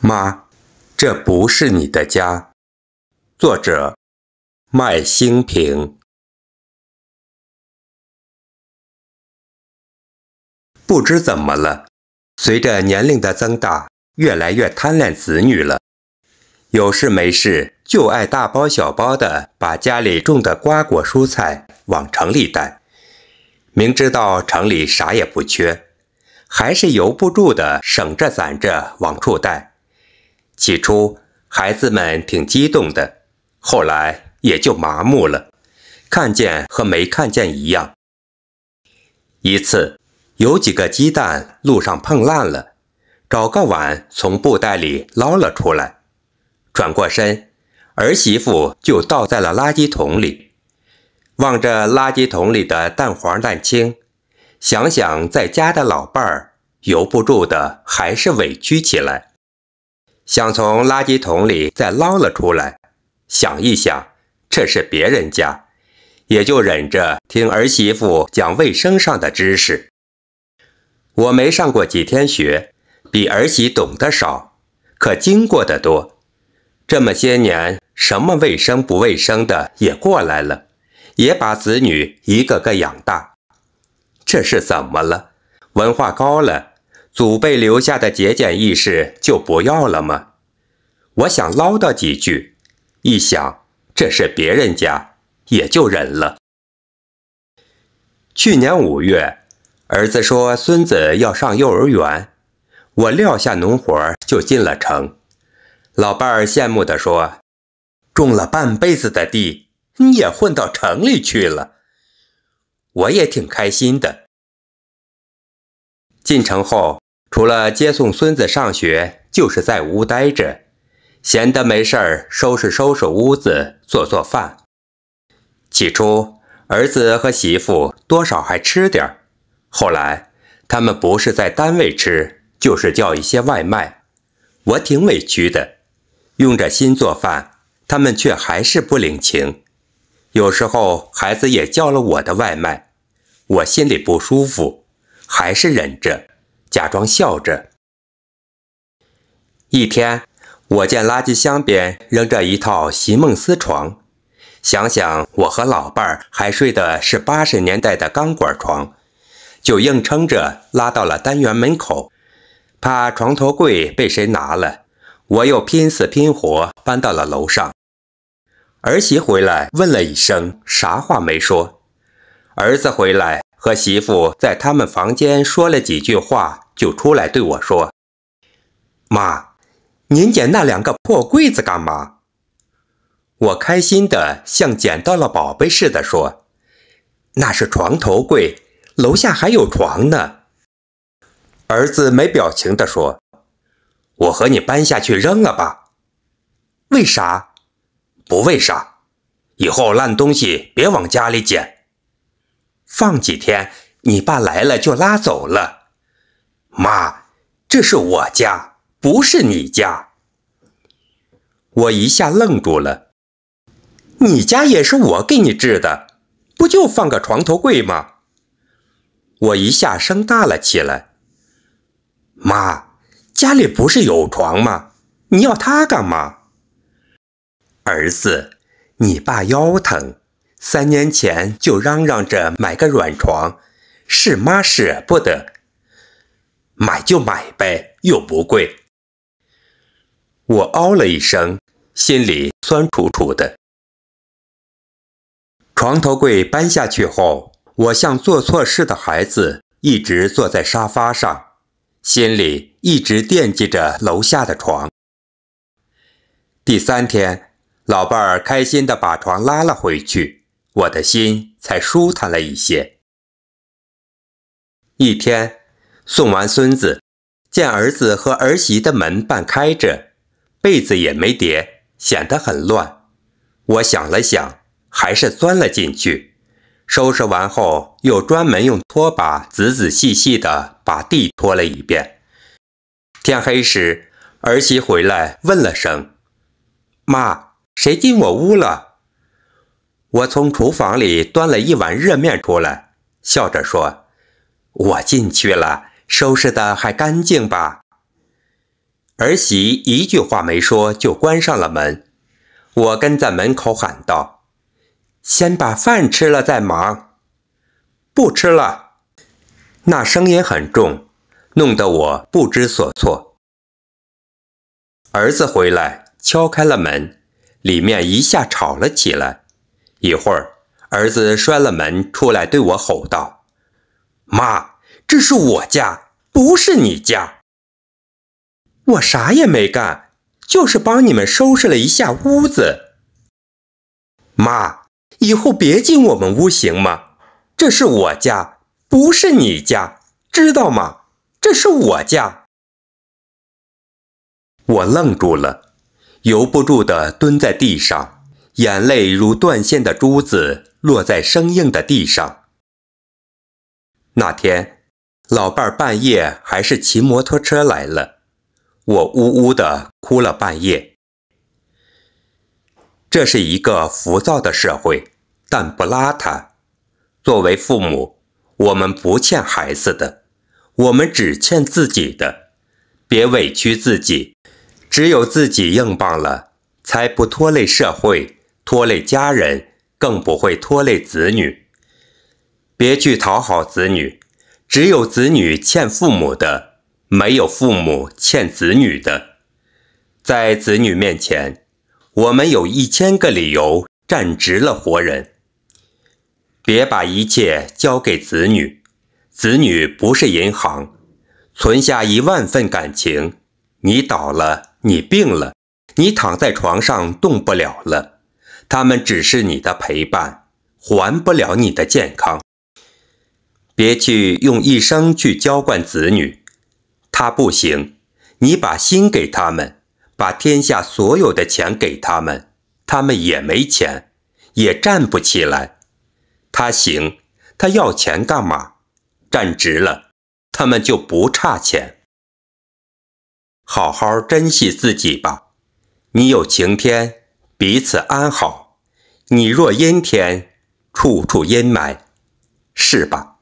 妈，这不是你的家。作者：麦新平。不知怎么了，随着年龄的增大，越来越贪恋子女了。有事没事就爱大包小包的把家里种的瓜果蔬菜往城里带，明知道城里啥也不缺，还是由不住的省着攒着往处带。起初，孩子们挺激动的，后来也就麻木了，看见和没看见一样。一次，有几个鸡蛋路上碰烂了，找个碗从布袋里捞了出来，转过身，儿媳妇就倒在了垃圾桶里。望着垃圾桶里的蛋黄蛋清，想想在家的老伴儿，由不住的还是委屈起来。想从垃圾桶里再捞了出来，想一想，这是别人家，也就忍着听儿媳妇讲卫生上的知识。我没上过几天学，比儿媳懂得少，可经过的多。这么些年，什么卫生不卫生的也过来了，也把子女一个个养大。这是怎么了？文化高了？祖辈留下的节俭意识就不要了吗？我想唠叨几句，一想这是别人家，也就忍了。去年五月，儿子说孙子要上幼儿园，我撂下农活就进了城。老伴儿羡慕地说：“种了半辈子的地，你也混到城里去了。”我也挺开心的。进城后。除了接送孙子上学，就是在屋待着，闲得没事儿，收拾收拾屋子，做做饭。起初，儿子和媳妇多少还吃点儿，后来他们不是在单位吃，就是叫一些外卖，我挺委屈的，用着心做饭，他们却还是不领情。有时候孩子也叫了我的外卖，我心里不舒服，还是忍着。假装笑着。一天，我见垃圾箱边扔着一套席梦思床，想想我和老伴儿还睡的是八十年代的钢管床，就硬撑着拉到了单元门口，怕床头柜被谁拿了，我又拼死拼活搬到了楼上。儿媳回来问了一声，啥话没说。儿子回来。和媳妇在他们房间说了几句话，就出来对我说：“妈，您捡那两个破柜子干嘛？”我开心的像捡到了宝贝似的说：“那是床头柜，楼下还有床呢。”儿子没表情的说：“我和你搬下去扔了吧。”“为啥？不为啥？以后烂东西别往家里捡。”放几天，你爸来了就拉走了。妈，这是我家，不是你家。我一下愣住了。你家也是我给你置的，不就放个床头柜吗？我一下声大了起来。妈，家里不是有床吗？你要它干嘛？儿子，你爸腰疼。三年前就嚷嚷着买个软床，是妈舍不得，买就买呗，又不贵。我哦了一声，心里酸楚楚的。床头柜搬下去后，我像做错事的孩子，一直坐在沙发上，心里一直惦记着楼下的床。第三天，老伴儿开心的把床拉了回去。我的心才舒坦了一些。一天送完孙子，见儿子和儿媳的门半开着，被子也没叠，显得很乱。我想了想，还是钻了进去。收拾完后，又专门用拖把仔仔细细地把地拖了一遍。天黑时，儿媳回来问了声：“妈，谁进我屋了？”我从厨房里端了一碗热面出来，笑着说：“我进去了，收拾的还干净吧？”儿媳一句话没说，就关上了门。我跟在门口喊道：“先把饭吃了再忙。”“不吃了。”那声音很重，弄得我不知所措。儿子回来，敲开了门，里面一下吵了起来。一会儿，儿子摔了门出来，对我吼道：“妈，这是我家，不是你家。我啥也没干，就是帮你们收拾了一下屋子。妈，以后别进我们屋行吗？这是我家，不是你家，知道吗？这是我家。”我愣住了，由不住地蹲在地上。眼泪如断线的珠子落在生硬的地上。那天，老伴儿半夜还是骑摩托车来了，我呜呜的哭了半夜。这是一个浮躁的社会，但不邋遢。作为父母，我们不欠孩子的，我们只欠自己的。别委屈自己，只有自己硬棒了，才不拖累社会。拖累家人，更不会拖累子女。别去讨好子女，只有子女欠父母的，没有父母欠子女的。在子女面前，我们有一千个理由站直了活人。别把一切交给子女，子女不是银行，存下一万份感情。你倒了，你病了，你躺在床上动不了了。他们只是你的陪伴，还不了你的健康。别去用一生去浇灌子女，他不行。你把心给他们，把天下所有的钱给他们，他们也没钱，也站不起来。他行，他要钱干嘛？站直了，他们就不差钱。好好珍惜自己吧，你有晴天。彼此安好。你若阴天，处处阴霾，是吧？